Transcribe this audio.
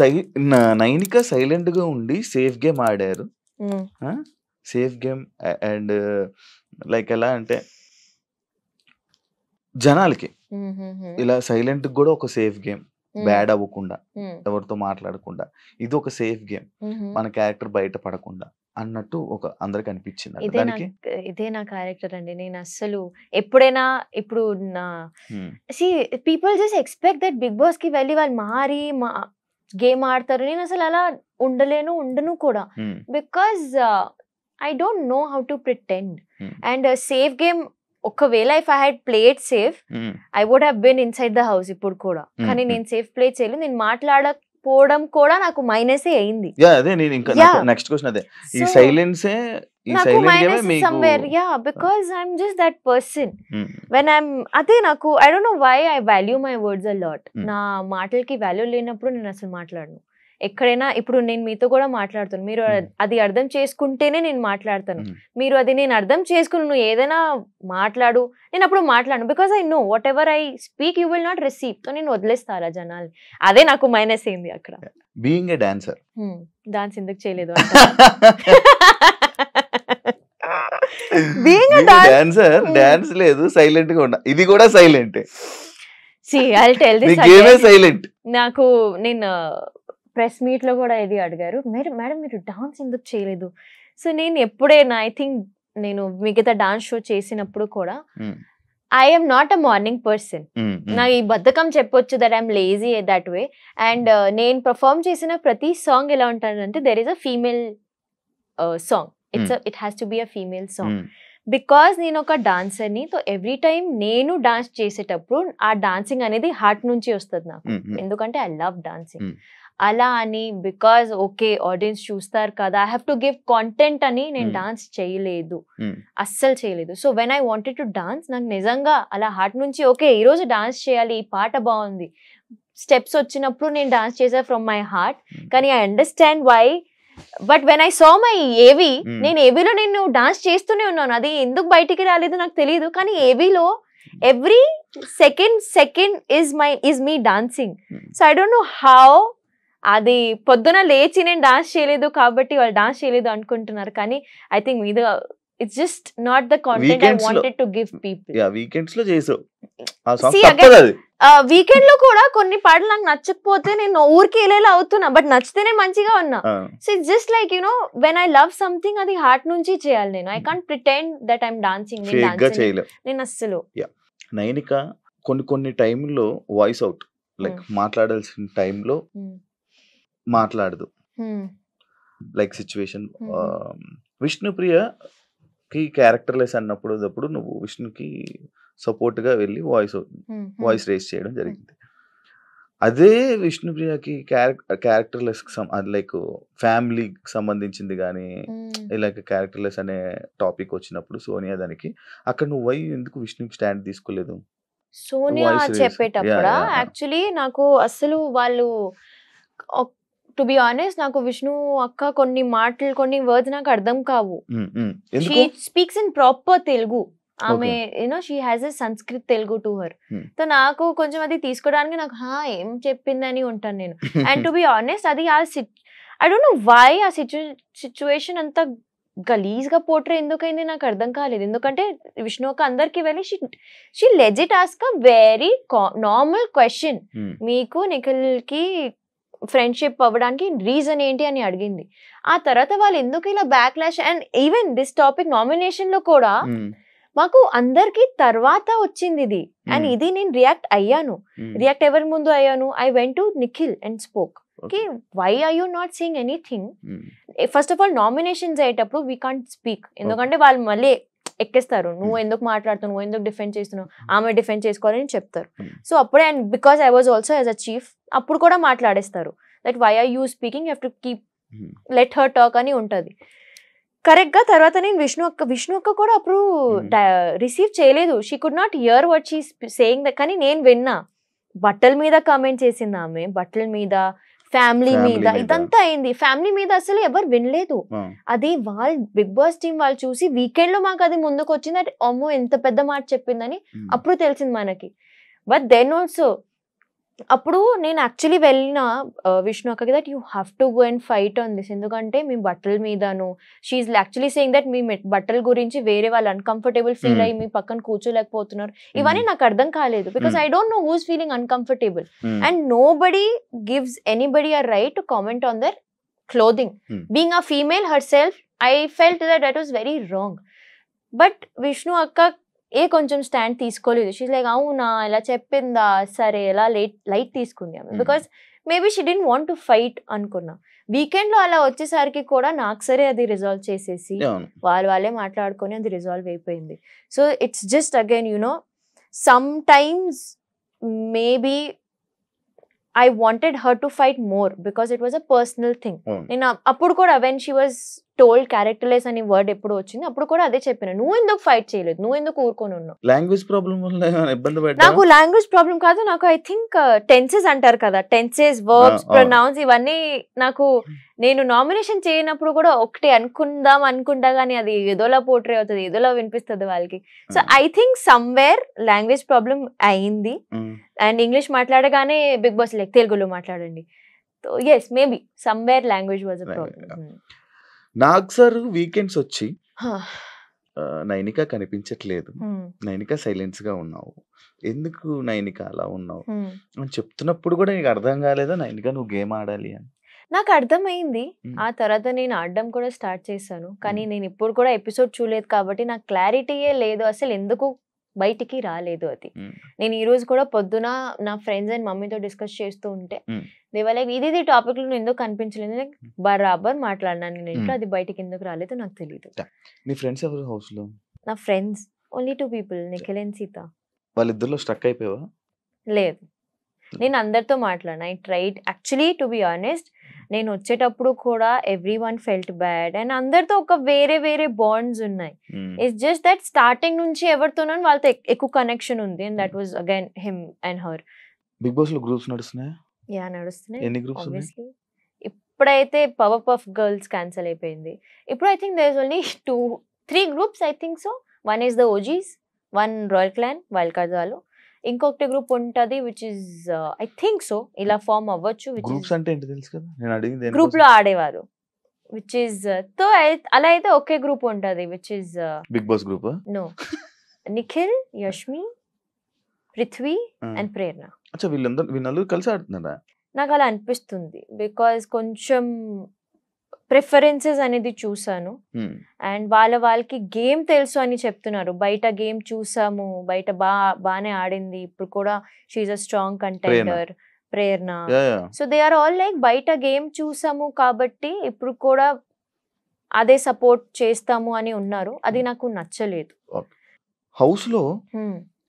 సై Nainika silent గా ఉండి safe game ఆడారు సేఫ్ గేమ్ అండ్ లైక్ ఎలా అంటే జనాలకి ఇలా సైలెంట్ కూడా ఒక సేఫ్ గేమ్ బ్యాడ్ అవ్వకుండా ఎవరితో మాట్లాడకుండా ఇది ఒక సేఫ్ గేమ్ మన క్యారెక్టర్ బయట పడకుండా అన్నట్టు ఒక అందరికి అనిపించింది ఇదే నా క్యారెక్టర్ అండి నేను అస్సలు ఎప్పుడైనా ఇప్పుడు నా సి people just expect that Bigg Boss కి వెళ్ళి వాళ్ళు మారి గేమ్ ఆడతారు నేను అసలు అలా ఉండలేను ఉండను కూడా because I don't know how to pretend and safe game ఒకవేళ if I had played safe I would have been inside the house ఇప్పుడు కూడా కానీ నేను సేఫ్ ప్లే చేయలేదు నేను మాట్లాడకపోవడం పోవడం కూడా నాకు మైనస్ అయింది అదే నేను ఇంకా నెక్స్ట్ క్వశ్చన్ అదే ఈ సైలెన్సే నాకు minus somewhere yeah because I'm just that person when I'm అదే నాకు I don't know why I value my words a lot నా మాటలకి వాల్యూ లేనప్పుడు నేను అసలు మాట్లాడను ఎక్కడైనా ఇప్పుడు నేను మీతో కూడా మాట్లాడుతాను మీరు hmm. అది అర్థం చేసుకుంటేనే నేను మాట్లాడతాను hmm. మీరు అది నేను అర్థం చేసుకుని నువ్వు ఏదైనా మాట్లాడు నేను అప్పుడు మాట్లాడను because I know whatever I speak you will not receive తో నేను వదిలేస్తారా జనాలు అదే నాకు మైనస్ అయింది అక్కడ బీయింగ్ డాన్సర్ డాన్స్ ఎందుకు చేయలేదు డాన్సర్ డాన్స్ hmm. లేదు సైలెంట్ గా ఇది కూడా సైలెంట్ సైలెంట్ నాకు నేను ప్రెస్ uh, మీట్ లో కూడా ఇది అడిగారు మీరు మేడం మీరు డాన్స్ ఎందుకు చేయలేదు సో నేను నా ఐ థింక్ నేను మిగతా డాన్స్ షో చేసినప్పుడు కూడా I'm not a morning person నా ఈ బద్ధకం చెప్పొచ్చు that I'm lazy that way and నేను పర్ఫామ్ చేసిన ప్రతి సాంగ్ ఎలా ఉంటానంటే there is a female song it's it has to be a female song because నేను ఒక డాన్సర్ని సో ఎవ్రీ టైం నేను డాన్స్ చేసేటప్పుడు ఆ డాన్సింగ్ అనేది హార్ట్ నుంచి వస్తుంది నాకు hmm, hmm. ఎందుకంటే ఐ లవ్ డాన్సింగ్ అలా అని బికాస్ ఓకే ఆడియన్స్ చూస్తారు కదా I have to give content అని నేను డాన్స్ hmm. చేయలేదు అస్సలు చేయలేదు so when I wanted to dance నాకు నిజంగా అలా హార్ట్ నుంచి ఓకే రోజు డాన్స్ చేయాలి ఈ పాట బాగుంది స్టెప్స్ వచ్చినప్పుడు నేను డాన్స్ చేసా ఫ్రమ్ మై హార్ట్ కానీ I understand why but when I saw my AV నేను ఏవీలో నేను డాన్స్ చేస్తూనే ఉన్నాను అది ఎందుకు బయటికి రాలేదు నాకు తెలియదు కానీ ఏవీలో every second second is my is me dancing so I don't know how అది పొద్దున లేచి నేను డాన్స్ చేయలేదు కాబట్టి వాళ్ళు డాన్స్ చేయలేదు అనుకుంటున్నారు కానీ ఐ థింక్ మీద it's just not the content I wanted to give people yeah weekends లో చేసావు ఆ సాంగ్ తప్పదు అది వీకెండ్ లో కూడా కొన్ని పాటలు నాకు నచ్చకపోతే నేను ఊరికి వెళ్ళేలా అవుతున్నా బట్ నచ్చితేనే మంచిగా ఉన్నా so it's just like you know when I love something అది హార్ట్ నుంచి చేయాలి నేను I can't pretend that I'm dancing నేను అస్సలు నైనిక కొన్ని కొన్ని టైంలో వాయిస్ అవుట్ లైక్ మాట్లాడాల్సిన టైంలో hmm. మాట్లాడదు లైక్ సిచ్యువేషన్ విష్ణుప్రియ కి క్యారెక్టర్లెస్ అన్నప్పుడు అప్పుడు నువ్వు విష్ణుకి సపోర్ట్గా వెళ్ళి వాయిస్ వాయిస్ రేస్ చేయడం జరిగింది అదే విష్ణుప్రియకి క్యారెక్టర్లెస్ లైక్ ఫ్యామిలీకి సంబంధించింది కానీ ఇలాగ క్యారెక్టర్లెస్ అనే టాపిక్ వచ్చినప్పుడు సోనియా దానికి అక్కడ నువ్వు వై ఎందుకు విష్ణుకి స్టాండ్ తీసుకోలేదు సోనియా చెప్పేటప్పుడు యాక్చువల్లీ నాకు అసలు వాళ్ళు టు బి ఆనెస్ట్ నాకు విష్ణు అక్క కొన్ని మాటలు కొన్ని వర్డ్స్ నాకు అర్థం కావు స్పీక్స్ ఇన్ ప్రాపర్ తెలుగు ఆమె you know she has a Sanskrit Telugu to her so నాకు కొంచెం అది తీసుకోవడానికి నాకు హా ఏం చెప్పిందని ఉంటాను నేను అండ్ టు బి ఆనెస్ట్ అది ఆ ఐ డోంట్ నో వై ఆ సిచ్యు సిచ్యువేషన్ గలీజ్ గలీజ్గా పోట్రే ఎందుకైంది నాకు అర్థం కాలేదు ఎందుకంటే ఒక అందరికి వెళ్ళి she she legit ask a very normal question మీకు కి ఫ్రెండ్షిప్ అవ్వడానికి రీజన్ ఏంటి అని అడిగింది ఆ తర్వాత వాళ్ళు ఎందుకు ఇలా backlash and even this topic nomination లో కూడా మాకు అందరికి తర్వాత వచ్చింది ఇది అండ్ ఇది నేను రియాక్ట్ అయ్యాను రియాక్ట్ ఎవరి ముందు అయ్యాను I went to Nikhil and spoke okay why are you not seeing anything first of all nominations అయ్యేటప్పుడు వీ కాంట్ స్పీక్ ఎందుకంటే వాళ్ళు మళ్ళీ ఎక్కేస్తారు నువ్వు ఎందుకు మాట్లాడుతున్నావు నువ్వు ఎందుకు డిఫెండ్ చేస్తున్నావు ఆమె డిఫెండ్ చేసుకోవాలని చెప్తారు సో అప్పుడే and because I was also as a chief అప్పుడు కూడా మాట్లాడేస్తారు that why are you speaking you to keep let her talk అని ఉంటుంది కరెక్ట్గా తర్వాత నేను విష్ణు అక్క విష్ణు అక్క కూడా అప్పుడు రిసీవ్ చేయలేదు she could not hear what she saying the కానీ నేను విన్నా బట్టల మీద కామెంట్ చేసింది ఆమె బట్టల మీద ఫ్యామిలీ మీద ఇదంతా అయింది ఫ్యామిలీ మీద అసలు ఎవరు వినలేదు అది వాళ్ళు బిగ్ బాస్ టీం వాళ్ళు చూసి వీకెండ్ లో మాకు అది ముందుకు వచ్చింది అమ్మో ఎంత పెద్ద మాట చెప్పిందని అప్పుడు తెలిసింది మనకి బట్ దెన్ ఆల్సో అప్పుడు నేను యాక్చువల్లీ వెళ్ళిన విష్ణు అక్కకి that you have to go and fight on this ఎందుకంటే మీ బట్టల మీదను షీఈ్ యాక్చువల్లీ సేయింగ్ దట్ మీ బట్టల గురించి వేరే వాళ్ళు అన్కంఫర్టబుల్ ఫీల్ hmm. అయ్యి మీ పక్కన కూర్చోలేకపోతున్నారు hmm. ఇవన్నీ నాకు అర్థం కాలేదు because I don't know who's feeling uncomfortable and nobody gives anybody or right to comment on their clothing being a female herself I felt that that was very wrong but Vishnu అక్క ఏ కొంచెం stand తీసుకోలేదు she's like అవునా ఇలా చెప్పిందా సరే ఎలా light light తీసుకుంది ఆమె because maybe she didn't want to fight అనుకున్నా వీకెండ్లో అలా వచ్చేసరికి కూడా నాకు సరే అది రిజాల్వ్ చేసేసి వాళ్ళు వాళ్ళే మాట్లాడుకొని అది రిజాల్వ్ అయిపోయింది so it's just again you know sometimes maybe I wanted her to fight more because it was a personal thing నేను అప్పుడు కూడా when she was told characterless అనే వర్డ్ ఎప్పుడు వచ్చింది అప్పుడు కూడా అదే చెప్పిన నువ్వు ఎందుకు ఫైట్ చేయలేదు నువ్వు ఎందుకు ఊరుకొని ఉన్నావు లాంగ్వేజ్ ప్రాబ్లం ఇబ్బంది నాకు లాంగ్వేజ్ ప్రాబ్లం కాదు నాకు ఐ థింక్ టెన్సెస్ అంటారు కదా టెన్సెస్ వర్బ్స్ ప్రొనౌన్స్ ఇవన్నీ నాకు hmm. నేను నామినేషన్ చేయనప్పుడు కూడా ఒకటి అనుకుందాం అనుకుంటా కానీ అది ఏదోలా పోర్ట్రే అవుతుంది ఏదోలా వినిపిస్తుంది వాళ్ళకి so I think somewhere language problem అయింది అండ్ hmm. ఇంగ్లీష్ మాట్లాడగానే బిగ్ బాస్ లైక్ తెలుగులో మాట్లాడండి yes maybe somewhere language was a problem నాకు సార్ వీకెండ్స్ వచ్చి నైనిక కనిపించట్లేదు నైనిక సైలెన్స్ గా ఉన్నావు ఎందుకు నైనిక అలా ఉన్నావు అని చెప్తున్నప్పుడు కూడా నీకు అర్థం కాలేదా నైనిక నువ్వు గేమ్ ఆడాలి అని నాకు అర్థమైంది ఆ తర్వాత నేను ఆడడం కూడా స్టార్ట్ చేశాను కానీ నేను ఇప్పుడు కూడా ఎపిసోడ్ చూడలేదు కాబట్టి నాకు క్లారిటీయే లేదు అసలు ఎందుకు బయటికి రాలేదు అది నేను ఈ రోజు కూడా పొద్దున నా ఫ్రెండ్స్ అండ్ మమ్మీతో డిస్కస్ చేస్తూ ఉంటే దేవాలయ ఇది ఇది టాపిక్ లో ఎందుకు కనిపించలేదు బరాబర్ మాట్లాడినాను నేను ఇంట్లో అది బయటికి ఎందుకు రాలేదు నాకు తెలియదు మీ ఫ్రెండ్స్ ఎవరు హౌస్ లో నా friends only two people Nikhil and Sita వాళ్ళిద్దరిలో స్ట్రక్ అయిపోయావా లేదు నేను అందరితో మాట్లాడినా I tried actually to be honest నేను వచ్చేటప్పుడు కూడా everyone felt bad and అందరితో ఒక వేరే వేరే బాండ్స్ ఉన్నాయి ఇట్స్ జస్ట్ దట్ స్టార్టింగ్ నుంచి ఎవరితోనో వాళ్ళతో ఎక్కువ కనెక్షన్ ఉంది and that was again him and her Bigg Boss లో గ్రూప్స్ నడుస్తున్నాయి యా నడుస్తున్నాయి ఎన్ని గ్రూప్స్ ఉన్నాయి ఇప్పుడైతే పవర్ పఫ్ గర్ల్స్ క్యాన్సిల్ అయిపోయింది ఇప్పుడు I think there is only two three groups I think so one is the OGs one royal clan while కార్జాలు ఇంకొకటి గ్రూప్ ఉంటది which is I think so ఇలా ఫామ్ అవ్వచ్చు group లో ఆడేవారు which is uh, తో అలా అయితే ఒకే గ్రూప్ ఉంటది which is Bigg Boss group no Nikhil Yashmi Prithvi and Prerana వీళ్ళందరూ వీళ్ళందరూ కలిసి ఆడుతున్నారా నాకు అలా అనిపిస్తుంది బికాస్ కొంచెం ప్రిఫరెన్సెస్ అనేది చూసాను అండ్ వాళ్ళ వాళ్ళకి గేమ్ తెలుసు అని చెప్తున్నారు బయట గేమ్ చూసాము బయట బా బాగానే ఆడింది ఇప్పుడు కూడా she a strong contender Prerana so they are all like బయట గేమ్ చూసాము కాబట్టి ఇప్పుడు కూడా అదే సపోర్ట్ చేస్తాము అని ఉన్నారు అది నాకు నచ్చలేదు హౌస్ లో